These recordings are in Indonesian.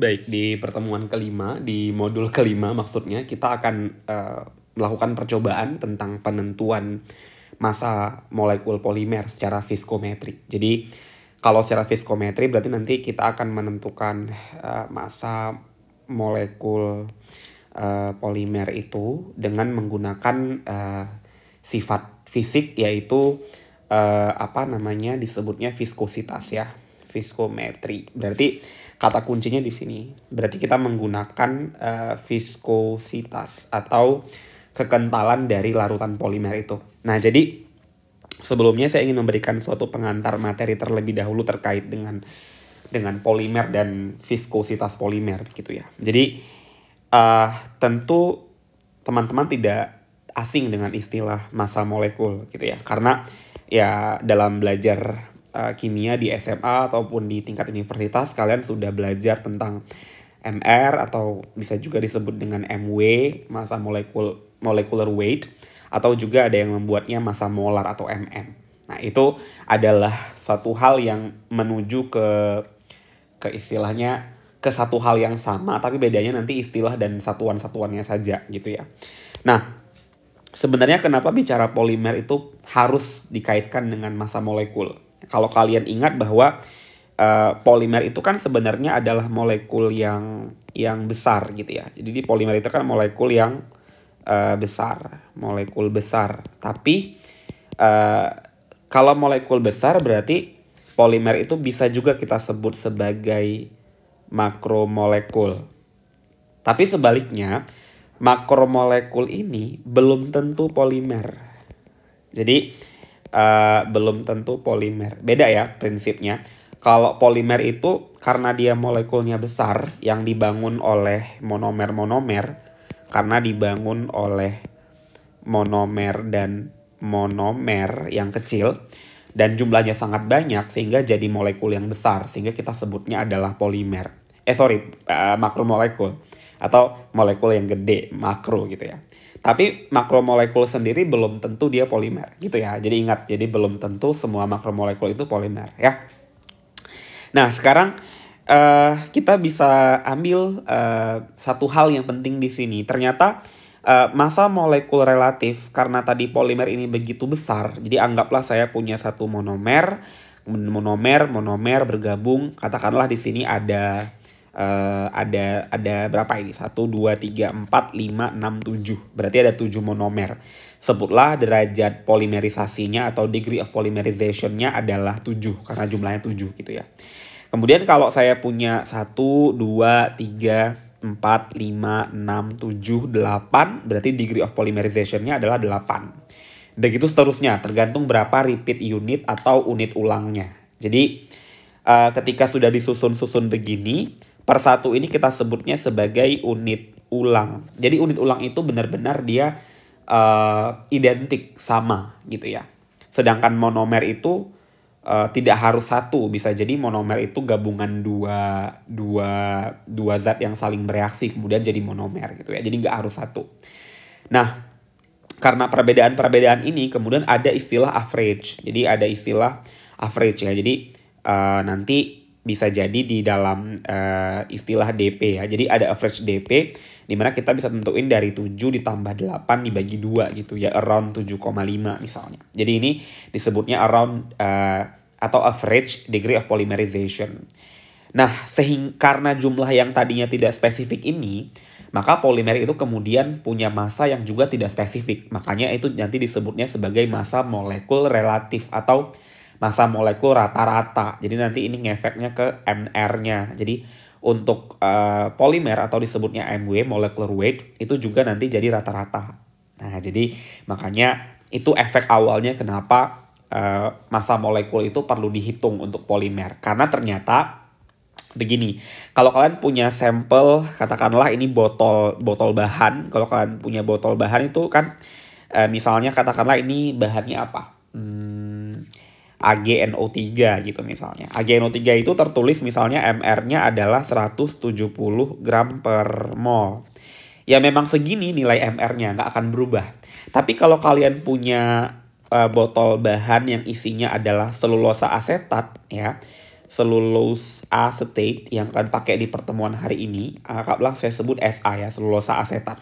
Baik, di pertemuan kelima, di modul kelima maksudnya kita akan uh, melakukan percobaan tentang penentuan masa molekul polimer secara viskometri. Jadi kalau secara viskometri berarti nanti kita akan menentukan uh, eh, masa molekul uh, polimer itu dengan menggunakan uh, sifat fisik yaitu uh, apa namanya disebutnya viskositas ya, viskometri. Berarti kata kuncinya di sini. Berarti kita menggunakan uh, viskositas atau kekentalan dari larutan polimer itu. Nah, jadi sebelumnya saya ingin memberikan suatu pengantar materi terlebih dahulu terkait dengan dengan polimer dan viskositas polimer gitu ya. Jadi uh, tentu teman-teman tidak asing dengan istilah massa molekul gitu ya. Karena ya dalam belajar uh, kimia di SMA ataupun di tingkat universitas kalian sudah belajar tentang MR atau bisa juga disebut dengan MW masa molekul molecular weight atau juga ada yang membuatnya massa molar atau MM. Nah, itu adalah suatu hal yang menuju ke ke istilahnya ke satu hal yang sama tapi bedanya nanti istilah dan satuan-satuannya saja gitu ya. Nah, sebenarnya kenapa bicara polimer itu harus dikaitkan dengan massa molekul? Kalau kalian ingat bahwa uh, polimer itu kan sebenarnya adalah molekul yang yang besar gitu ya. Jadi di polimer itu kan molekul yang uh, besar, molekul besar. Tapi uh, kalau molekul besar berarti polimer itu bisa juga kita sebut sebagai makromolekul. Tapi sebaliknya, makromolekul ini belum tentu polimer. Jadi uh, belum tentu polimer. Beda ya prinsipnya. Kalau polimer itu karena dia molekulnya besar yang dibangun oleh monomer-monomer karena dibangun oleh monomer dan monomer yang kecil dan jumlahnya sangat banyak sehingga jadi molekul yang besar sehingga kita sebutnya adalah polimer. Eh sorry, uh, eh, makromolekul atau molekul yang gede, makro gitu ya. Tapi makromolekul sendiri belum tentu dia polimer gitu ya. Jadi ingat, jadi belum tentu semua makromolekul itu polimer ya. Nah sekarang uh, kita bisa ambil uh, satu hal yang penting di sini. Ternyata uh, eh, masa molekul relatif karena tadi polimer ini begitu besar. Jadi anggaplah saya punya satu monomer, monomer, monomer bergabung. Katakanlah di sini ada uh, ada ada berapa ini? 1 2 3 4 5 6 7. Berarti ada 7 monomer. Sebutlah derajat polimerisasinya atau degree of polymerization-nya adalah 7 karena jumlahnya 7 gitu ya. Kemudian kalau saya punya 1 2 3 4 5 6 7 8 berarti degree of polymerization-nya adalah 8. Begitu seterusnya tergantung berapa repeat unit atau unit ulangnya. Jadi uh, ketika sudah disusun-susun begini per satu ini kita sebutnya sebagai unit ulang. Jadi unit ulang itu benar-benar dia uh, identik sama gitu ya. Sedangkan monomer itu uh, tidak harus satu, bisa jadi monomer itu gabungan dua dua dua zat yang saling bereaksi kemudian jadi monomer gitu ya. Jadi nggak harus satu. Nah, karena perbedaan-perbedaan ini kemudian ada istilah average. Jadi ada istilah average ya. Jadi uh, nanti bisa jadi di dalam uh, istilah DP ya. Jadi ada average DP di mana kita bisa tentuin dari 7 ditambah 8 dibagi 2 gitu ya around 7,5 misalnya. Jadi ini disebutnya around uh, atau average degree of polymerization. Nah, sehingga karena jumlah yang tadinya tidak spesifik ini, maka polimer itu kemudian punya masa yang juga tidak spesifik. Makanya itu nanti disebutnya sebagai masa molekul relatif atau masa molekul rata-rata. Jadi nanti ini ngefeknya ke MR-nya. Jadi untuk uh, polimer atau disebutnya MW molecular weight itu juga nanti jadi rata-rata. Nah, jadi makanya itu efek awalnya kenapa uh, eh, masa molekul itu perlu dihitung untuk polimer karena ternyata begini kalau kalian punya sampel katakanlah ini botol botol bahan kalau kalian punya botol bahan itu kan uh, misalnya katakanlah ini bahannya apa hmm, AgNO3 gitu misalnya. AgNO3 itu tertulis misalnya MR-nya adalah 170 gram per mol. Ya memang segini nilai MR-nya, nggak akan berubah. Tapi kalau kalian punya uh, botol bahan yang isinya adalah selulosa asetat ya, selulose acetate yang akan pakai di pertemuan hari ini, ah, anggaplah saya sebut SA ya, selulosa asetat.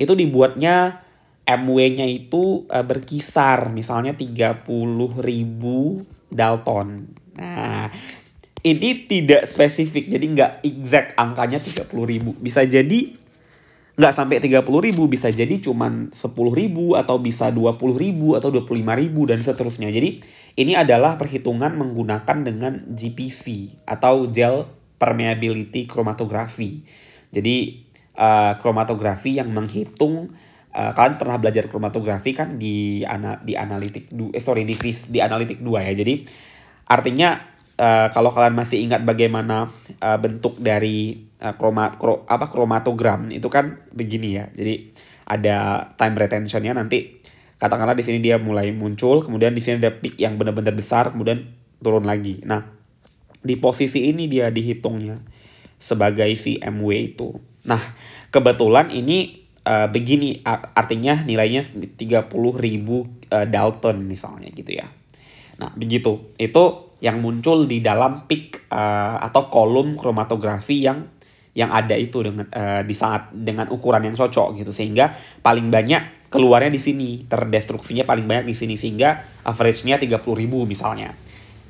Itu dibuatnya MW-nya itu uh, berkisar misalnya ribu Dalton. Nah, ini tidak spesifik jadi nggak exact angkanya ribu. Bisa jadi nggak sampai ribu, bisa jadi cuma cuman ribu atau bisa ribu atau ribu dan seterusnya. Jadi ini adalah perhitungan menggunakan dengan GPV atau gel permeability chromatography. Jadi uh, eh, kromatografi yang menghitung uh, kalian pernah belajar kromatografi kan di ana, di analitik du, eh sorry di vis, di analitik dua ya. Jadi artinya uh, kalau kalian masih ingat bagaimana uh, bentuk dari uh, kroma, kro, apa kromatogram itu kan begini ya. Jadi ada time retentionnya nanti katakanlah di sini dia mulai muncul, kemudian di sini ada peak yang benar-benar besar, kemudian turun lagi. Nah, di posisi ini dia dihitungnya sebagai VMW itu. Nah, kebetulan ini Eh, begini artinya nilainya 30.000 uh, eh, Dalton misalnya gitu ya. Nah, begitu. Itu yang muncul di dalam pik uh, eh, atau kolom kromatografi yang yang ada itu dengan uh, di saat dengan ukuran yang cocok gitu sehingga paling banyak keluarnya di sini, terdestruksinya paling banyak di sini sehingga average-nya ribu misalnya.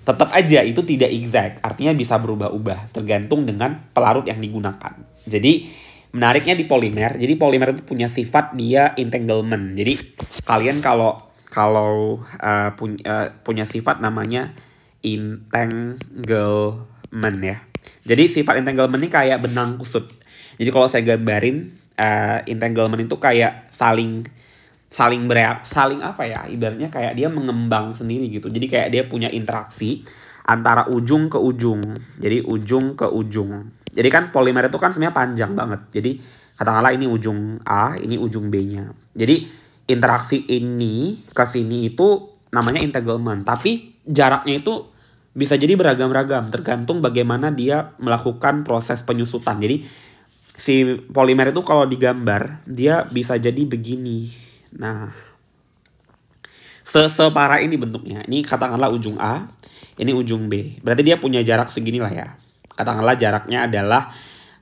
Tetap aja itu tidak exact, artinya bisa berubah-ubah tergantung dengan pelarut yang digunakan. Jadi Menariknya di polimer, jadi polimer itu punya sifat dia entanglement. Jadi kalian kalau kalau uh, eh, punya uh, eh, punya sifat namanya entanglement ya. Jadi sifat entanglement ini kayak benang kusut. Jadi kalau saya gambarin uh, entanglement itu kayak saling saling bereak saling apa ya ibaratnya kayak dia mengembang sendiri gitu. Jadi kayak dia punya interaksi antara ujung ke ujung. Jadi ujung ke ujung. Jadi kan polimer itu kan sebenarnya panjang banget. Jadi katakanlah ini ujung A, ini ujung B-nya. Jadi interaksi ini ke sini itu namanya integelman. Tapi jaraknya itu bisa jadi beragam-ragam tergantung bagaimana dia melakukan proses penyusutan. Jadi si polimer itu kalau digambar dia bisa jadi begini. Nah, separa ini bentuknya. Ini katakanlah ujung A, ini ujung B. Berarti dia punya jarak segini lah ya. Katakanlah jaraknya adalah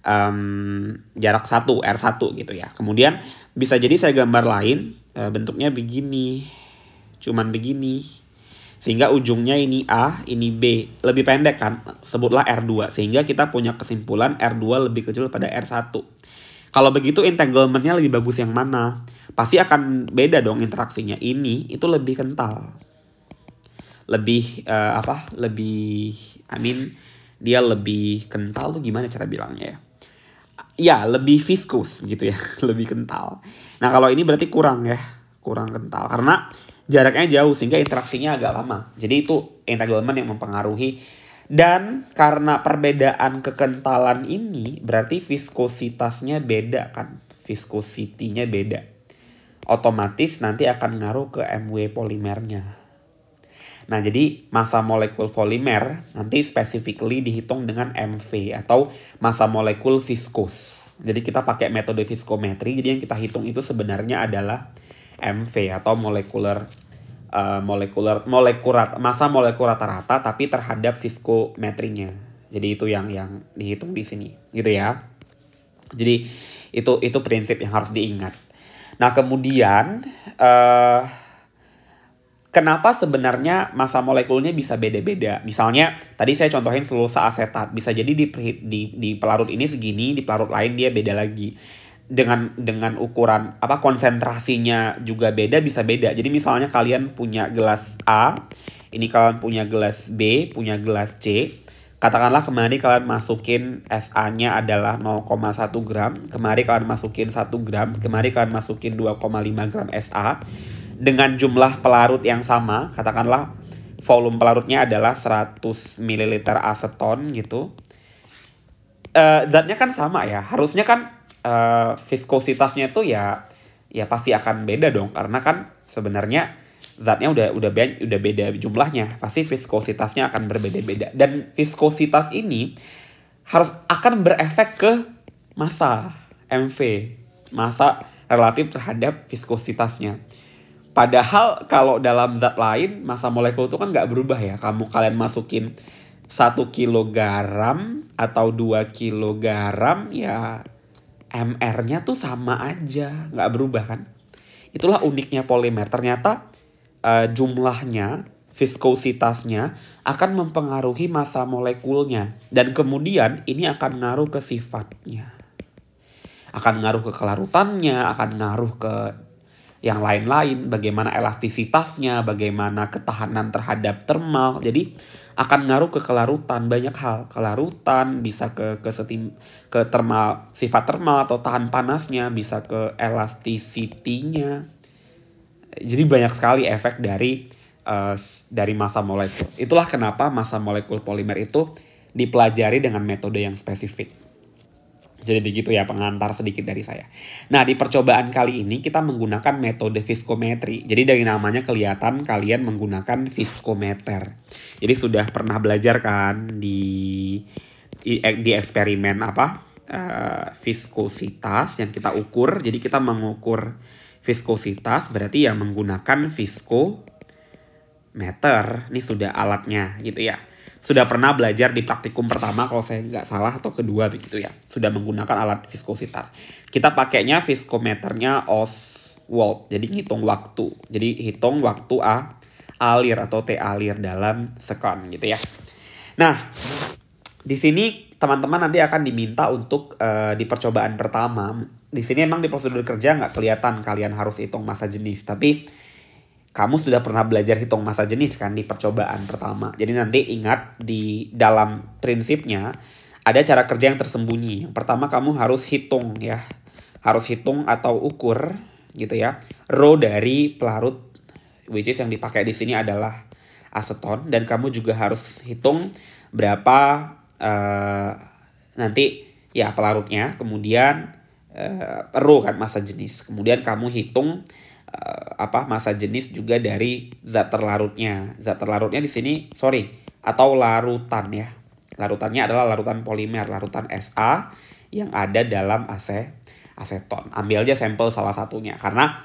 um, jarak 1, R1 gitu ya. Kemudian bisa jadi saya gambar lain eh, bentuknya begini. Cuman begini. Sehingga ujungnya ini A, ini B. Lebih pendek kan? Sebutlah R2. Sehingga kita punya kesimpulan R2 lebih kecil pada R1. Kalau begitu entanglementnya lebih bagus yang mana? Pasti akan beda dong interaksinya. Ini itu lebih kental lebih uh, apa lebih I mean dia lebih kental tuh gimana cara bilangnya ya ya lebih viskus gitu ya lebih kental nah kalau ini berarti kurang ya kurang kental karena jaraknya jauh sehingga interaksinya agak lama jadi itu entanglement yang mempengaruhi dan karena perbedaan kekentalan ini berarti viskositasnya beda kan viskositinya beda otomatis nanti akan ngaruh ke MW polimernya Nah, jadi masa molekul polimer nanti specifically dihitung dengan MV atau masa molekul viskus. Jadi kita pakai metode viskometri. Jadi yang kita hitung itu sebenarnya adalah MV atau molekular uh, eh, molekular molekulat masa molekul rata-rata tapi terhadap viskometrinya. Jadi itu yang yang dihitung di sini, gitu ya. Jadi itu itu prinsip yang harus diingat. Nah kemudian uh, kenapa sebenarnya masa molekulnya bisa beda-beda. Misalnya tadi saya contohin selulosa asetat, bisa jadi di, di di pelarut ini segini, di pelarut lain dia beda lagi. Dengan dengan ukuran apa konsentrasinya juga beda bisa beda. Jadi misalnya kalian punya gelas A, ini kalian punya gelas B, punya gelas C. Katakanlah kemarin kalian masukin SA-nya adalah 0,1 gram, kemarin kalian masukin 1 gram, kemarin kalian masukin 2,5 gram SA dengan jumlah pelarut yang sama, katakanlah volume pelarutnya adalah 100 ml aseton gitu. Uh, zatnya kan sama ya, harusnya kan uh, viskositasnya tuh ya ya pasti akan beda dong karena kan sebenarnya zatnya udah udah beda, udah beda jumlahnya pasti viskositasnya akan berbeda-beda dan viskositas ini harus akan berefek ke masa MV masa relatif terhadap viskositasnya Padahal kalau dalam zat lain masa molekul itu kan nggak berubah ya. Kamu kalian masukin 1 garam atau 2 garam ya MR-nya tuh sama aja, nggak berubah kan. Itulah uniknya polimer. Ternyata uh, jumlahnya, viskositasnya akan mempengaruhi masa molekulnya. Dan kemudian ini akan ngaruh ke sifatnya. Akan ngaruh ke kelarutannya, akan ngaruh ke yang lain-lain, bagaimana elastisitasnya, bagaimana ketahanan terhadap termal. Jadi akan ngaruh ke kelarutan banyak hal. Kelarutan bisa ke ke setim, ke termal sifat termal atau tahan panasnya, bisa ke elastisitinya Jadi banyak sekali efek dari uh, dari massa molekul. Itulah kenapa massa molekul polimer itu dipelajari dengan metode yang spesifik. Jadi begitu ya pengantar sedikit dari saya. Nah di percobaan kali ini kita menggunakan metode viskometri. Jadi dari namanya kelihatan kalian menggunakan viskometer. Jadi sudah pernah belajar kan di di, eh, di eksperimen apa uh, eh, viskositas yang kita ukur. Jadi kita mengukur viskositas berarti ya menggunakan viskometer. Ini sudah alatnya gitu ya sudah pernah belajar di praktikum pertama kalau saya nggak salah atau kedua begitu ya. Sudah menggunakan alat viskositas. Kita pakainya viskometernya Oswald. Jadi ngitung waktu. Jadi hitung waktu A alir atau T alir dalam sekon gitu ya. Nah, di sini teman-teman nanti akan diminta untuk uh, di percobaan pertama. Di sini emang di prosedur kerja nggak kelihatan kalian harus hitung masa jenis, tapi kamu sudah pernah belajar hitung masa jenis kan di percobaan pertama. Jadi nanti ingat di dalam prinsipnya ada cara kerja yang tersembunyi. Yang pertama kamu harus hitung ya. Harus hitung atau ukur gitu ya. Rho dari pelarut which is yang dipakai di sini adalah aseton dan kamu juga harus hitung berapa uh, nanti ya pelarutnya, kemudian uh, eh, rho kan masa jenis. Kemudian kamu hitung Eh, apa masa jenis juga dari zat terlarutnya. Zat terlarutnya di sini sorry atau larutan ya. Larutannya adalah larutan polimer, larutan SA yang ada dalam ase aseton. Ambil aja sampel salah satunya karena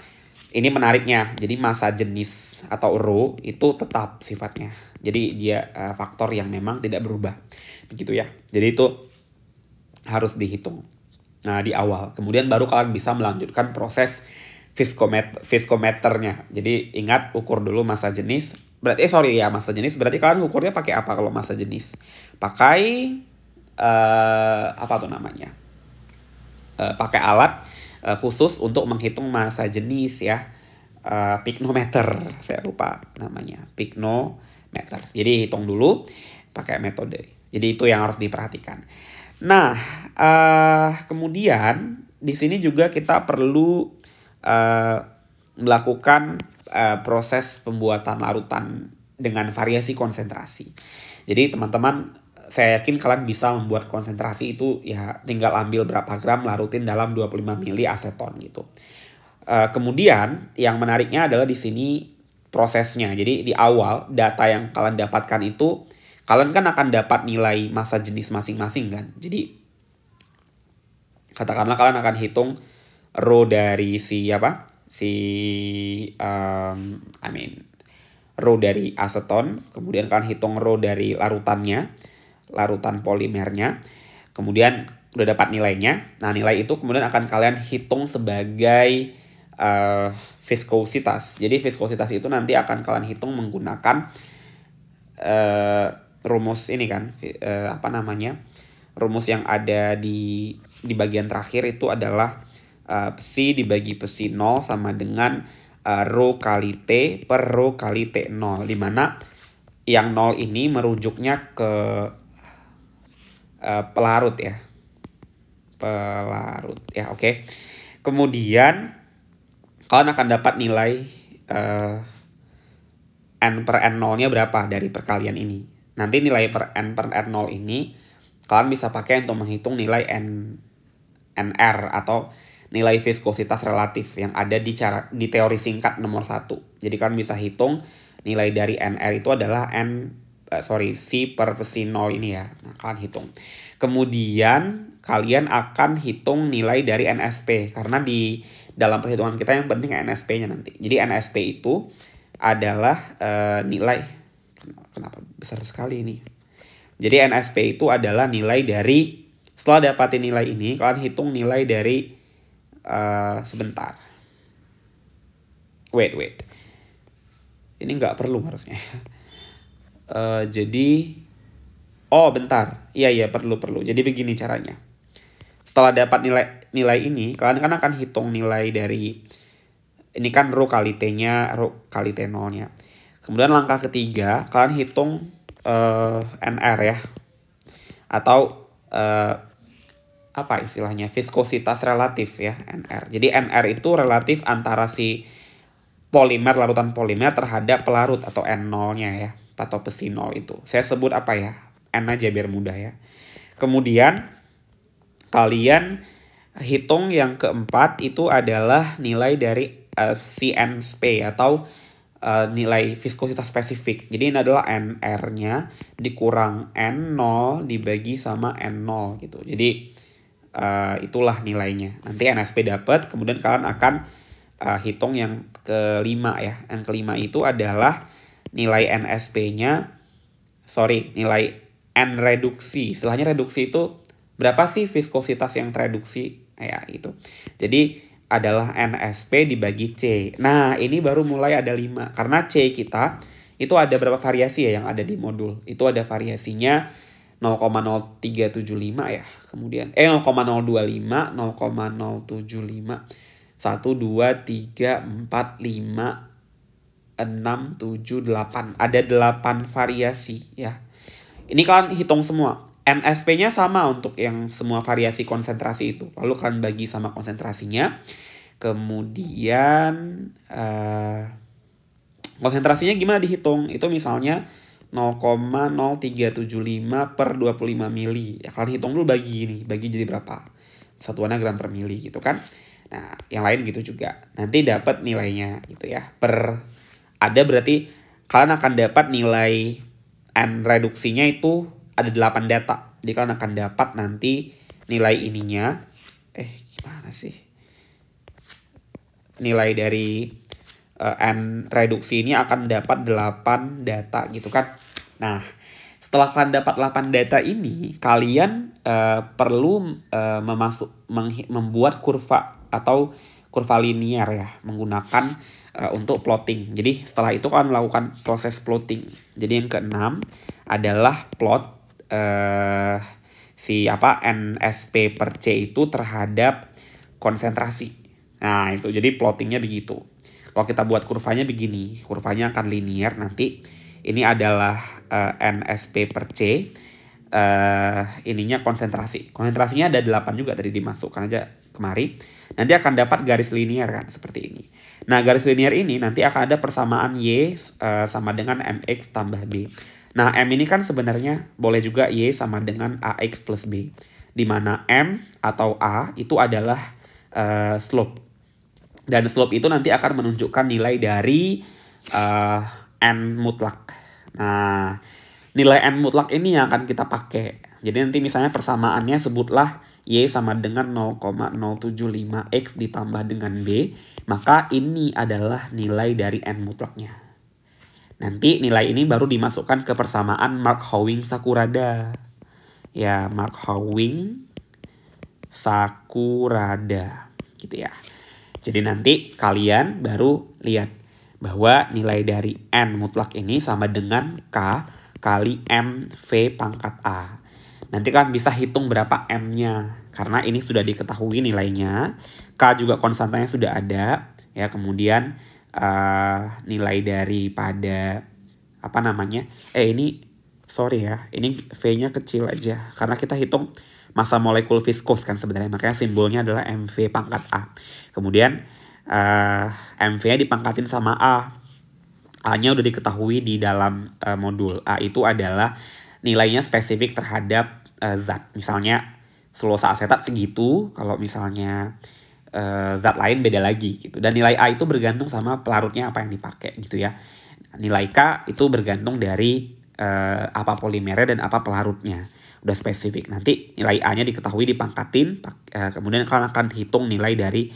ini menariknya. Jadi masa jenis atau ro itu tetap sifatnya. Jadi dia uh, faktor yang memang tidak berubah. Begitu ya. Jadi itu harus dihitung. Nah, di awal. Kemudian baru kalian bisa melanjutkan proses viskomet viskometernya. Jadi ingat ukur dulu masa jenis. Berarti eh, sorry ya masa jenis. Berarti kalian ukurnya pakai apa kalau masa jenis? Pakai uh, apa tuh namanya? Uh, pakai alat uh, khusus untuk menghitung masa jenis ya. Uh, piknometer, saya lupa namanya. pignometer Jadi hitung dulu pakai metode. Jadi itu yang harus diperhatikan. Nah, uh, kemudian di sini juga kita perlu Eh, melakukan uh, proses pembuatan larutan dengan variasi konsentrasi. Jadi teman-teman saya yakin kalian bisa membuat konsentrasi itu ya tinggal ambil berapa gram larutin dalam 25 mili aseton gitu. Uh, kemudian yang menariknya adalah di sini prosesnya. Jadi di awal data yang kalian dapatkan itu kalian kan akan dapat nilai masa jenis masing-masing kan. Jadi katakanlah kalian akan hitung row dari si apa si um, I mean row dari aseton kemudian kalian hitung row dari larutannya larutan polimernya kemudian udah dapat nilainya nah nilai itu kemudian akan kalian hitung sebagai uh, viskositas jadi viskositas itu nanti akan kalian hitung menggunakan uh, rumus ini kan uh, apa namanya rumus yang ada di di bagian terakhir itu adalah uh, psi dibagi psi 0 sama dengan uh, eh, rho kali T per rho kali T 0. mana yang 0 ini merujuknya ke uh, pelarut ya. Pelarut ya oke. Okay. Kemudian kalian akan dapat nilai uh, n per n 0-nya berapa dari perkalian ini. Nanti nilai per n per n 0 ini kalian bisa pakai untuk menghitung nilai n nr atau nilai viskositas relatif yang ada di cara di teori singkat nomor satu. Jadi kan bisa hitung nilai dari NR itu adalah N eh, sorry C per psi 0 ini ya. Nah, kalian hitung. Kemudian kalian akan hitung nilai dari NSP karena di dalam perhitungan kita yang penting NSP-nya nanti. Jadi NSP itu adalah uh, nilai kenapa besar sekali ini. Jadi NSP itu adalah nilai dari setelah dapatin nilai ini kalian hitung nilai dari Eh, sebentar. Wait, wait. Ini nggak perlu harusnya. Uh, jadi, oh bentar. Iya, iya perlu, perlu. Jadi begini caranya. Setelah dapat nilai nilai ini, kalian kan akan hitung nilai dari ini kan rho kali t-nya, rho kali t nolnya. Kemudian langkah ketiga, kalian hitung uh, eh, nr ya, atau apa istilahnya viskositas relatif ya NR. Jadi NR itu relatif antara si polimer larutan polimer terhadap pelarut atau N0-nya ya atau pesinol itu. Saya sebut apa ya? N aja biar mudah ya. Kemudian kalian hitung yang keempat itu adalah nilai dari uh, eh, CNSP atau uh, nilai viskositas spesifik. Jadi ini adalah NR-nya dikurang N0 dibagi sama N0 gitu. Jadi uh, itulah nilainya. Nanti NSP dapat, kemudian kalian akan uh, hitung yang kelima ya. Yang kelima itu adalah nilai NSP-nya, sorry, nilai N reduksi. Setelahnya reduksi itu berapa sih viskositas yang tereduksi? Ya itu. Jadi adalah NSP dibagi C. Nah ini baru mulai ada lima Karena C kita itu ada berapa variasi ya yang ada di modul. Itu ada variasinya 0,0375 ya kemudian eh 0,025 0,075 1 2 3 4 5 6 7 8 ada 8 variasi ya ini kalian hitung semua MSP-nya sama untuk yang semua variasi konsentrasi itu. Lalu kalian bagi sama konsentrasinya. Kemudian uh, konsentrasinya gimana dihitung? Itu misalnya 0,0375 per 25 mili. Ya, kalian hitung dulu bagi ini, bagi jadi berapa. Satuannya gram per mili gitu kan. Nah, yang lain gitu juga. Nanti dapat nilainya gitu ya. Per ada berarti kalian akan dapat nilai n reduksinya itu ada 8 data. Jadi kalian akan dapat nanti nilai ininya. Eh, gimana sih? Nilai dari uh, eh, n reduksi ini akan dapat 8 data gitu kan. Nah, setelah kalian dapat 8 data ini, kalian uh, perlu uh, memasuk membuat kurva atau kurva linear ya menggunakan uh, untuk plotting. Jadi setelah itu kalian melakukan proses plotting. Jadi yang keenam adalah plot uh, si apa NSP per C itu terhadap konsentrasi. Nah, itu jadi plottingnya begitu. Kalau kita buat kurvanya begini, kurvanya akan linear nanti. Ini adalah uh, eh, NSP per C. Uh, ininya konsentrasi. Konsentrasinya ada 8 juga tadi dimasukkan aja kemari. Nanti akan dapat garis linear kan seperti ini. Nah, garis linear ini nanti akan ada persamaan Y uh, sama dengan MX tambah B. Nah, M ini kan sebenarnya boleh juga Y sama dengan AX plus B. Dimana M atau A itu adalah uh, slope dan slope itu nanti akan menunjukkan nilai dari uh, n mutlak. Nah, nilai n mutlak ini yang akan kita pakai. Jadi nanti misalnya persamaannya sebutlah y sama dengan 0,075x ditambah dengan b, maka ini adalah nilai dari n mutlaknya. Nanti nilai ini baru dimasukkan ke persamaan Mark Howing Sakurada. Ya, Mark Howing Sakurada gitu ya. Jadi nanti kalian baru lihat bahwa nilai dari N mutlak ini sama dengan K kali m v pangkat A. Nanti kalian bisa hitung berapa M-nya. Karena ini sudah diketahui nilainya. K juga konstantanya sudah ada. ya Kemudian uh, nilai pada apa namanya. Eh ini sorry ya. Ini V-nya kecil aja. Karena kita hitung masa molekul viskos kan sebenarnya makanya simbolnya adalah MV pangkat A. Kemudian uh, eh, MV-nya dipangkatin sama A. A-nya udah diketahui di dalam uh, modul. A itu adalah nilainya spesifik terhadap uh, zat. Misalnya selosa asetat segitu, kalau misalnya uh, zat lain beda lagi gitu. Dan nilai A itu bergantung sama pelarutnya apa yang dipakai gitu ya. Nilai K itu bergantung dari uh, apa polimernya dan apa pelarutnya udah spesifik. Nanti nilai A-nya diketahui dipangkatin, eh, kemudian kalian akan hitung nilai dari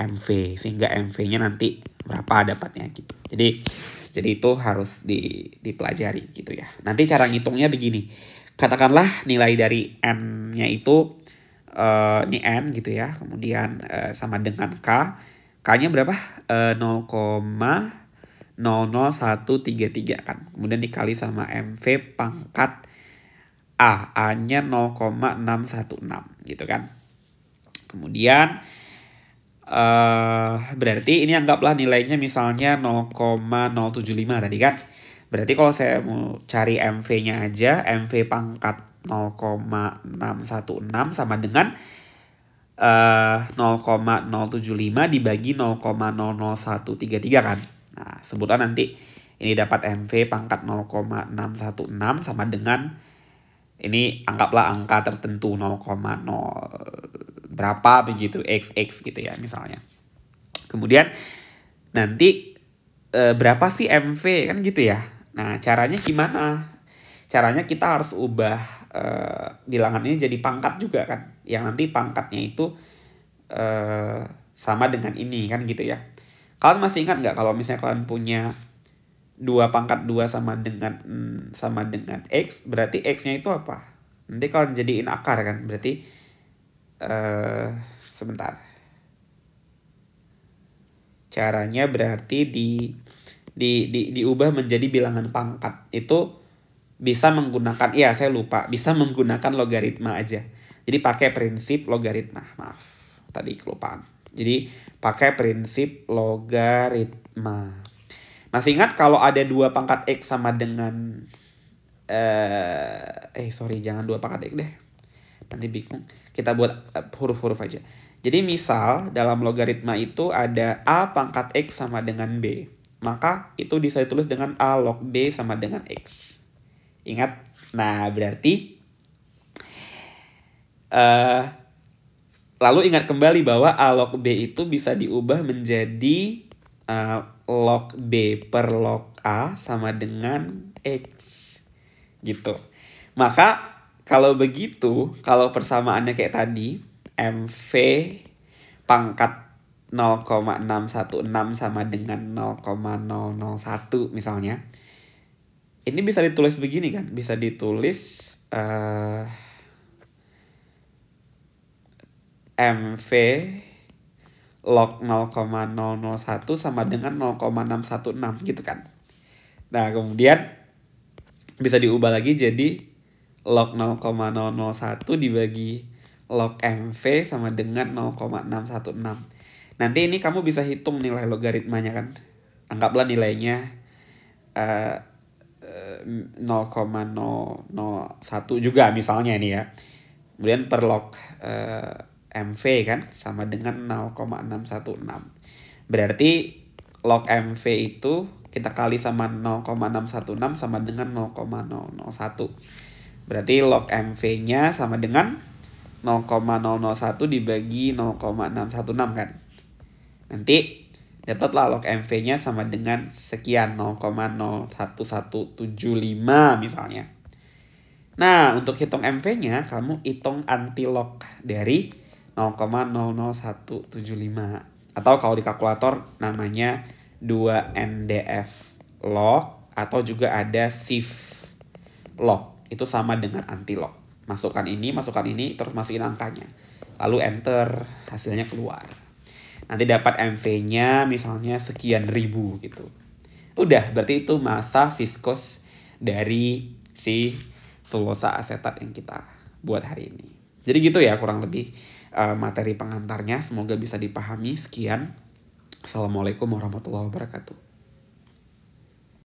MV sehingga MV-nya nanti berapa dapatnya gitu. Jadi jadi itu harus di, dipelajari gitu ya. Nanti cara ngitungnya begini. Katakanlah nilai dari N-nya itu uh, ini N gitu ya. Kemudian uh, sama dengan K. K-nya berapa? Uh, 0,00133 kan. Kemudian dikali sama MV pangkat A, A-nya 0,616 gitu kan. Kemudian uh, berarti ini anggaplah nilainya misalnya 0,075 tadi kan. Berarti kalau saya mau cari MV-nya aja, MV pangkat 0,616 sama dengan eh, uh, 0,075 dibagi 0,00133 kan. Nah, sebutlah nanti ini dapat MV pangkat 0,616 sama dengan ini anggaplah angka tertentu 0,0 berapa begitu xx gitu ya misalnya. Kemudian nanti e, berapa sih MV kan gitu ya. Nah, caranya gimana? Caranya kita harus ubah e, bilangan ini jadi pangkat juga kan. Yang nanti pangkatnya itu e, sama dengan ini kan gitu ya. Kalian masih ingat nggak kalau misalnya kalian punya 2 pangkat 2 sama dengan mm, sama dengan X, berarti X-nya itu apa? Nanti kalau jadiin akar kan, berarti uh, sebentar. Caranya berarti di, di di diubah menjadi bilangan pangkat. Itu bisa menggunakan iya saya lupa, bisa menggunakan logaritma aja. Jadi pakai prinsip logaritma. Maaf, tadi kelupaan. Jadi pakai prinsip logaritma. Masih ingat kalau ada dua pangkat X sama dengan eh, eh sorry jangan dua pangkat X deh. Nanti bingung. Kita buat eh, huruf-huruf aja. Jadi misal dalam logaritma itu ada A pangkat X sama dengan B. Maka itu bisa ditulis dengan A log B sama dengan X. Ingat? Nah berarti uh, lalu ingat kembali bahwa A log B itu bisa diubah menjadi uh, log B per log A sama dengan X. Gitu. Maka kalau begitu, kalau persamaannya kayak tadi, MV pangkat 0,616 sama dengan 0,001 misalnya. Ini bisa ditulis begini kan, bisa ditulis uh, eh, MV log 0,001 sama dengan 0,616 gitu kan. Nah kemudian bisa diubah lagi jadi log 0,001 dibagi log MV sama dengan 0,616. Nanti ini kamu bisa hitung nilai logaritmanya kan. Anggaplah nilainya uh, eh, 0,001 eh, juga misalnya ini ya. Kemudian per log uh, MV kan sama dengan 0,616. Berarti log MV itu kita kali sama 0,616 sama dengan 0,001. Berarti log MV-nya sama dengan 0,001 dibagi 0,616 kan. Nanti dapatlah log MV-nya sama dengan sekian 0,01175 misalnya. Nah, untuk hitung MV-nya kamu hitung anti log dari 0,00175 atau kalau di kalkulator namanya 2NDF log atau juga ada shift log itu sama dengan anti log masukkan ini masukkan ini terus masukin angkanya lalu enter hasilnya keluar nanti dapat MV-nya misalnya sekian ribu gitu udah berarti itu masa viskos dari si selosa asetat yang kita buat hari ini jadi gitu ya kurang lebih uh, materi pengantarnya. Semoga bisa dipahami. Sekian. Assalamualaikum warahmatullahi wabarakatuh.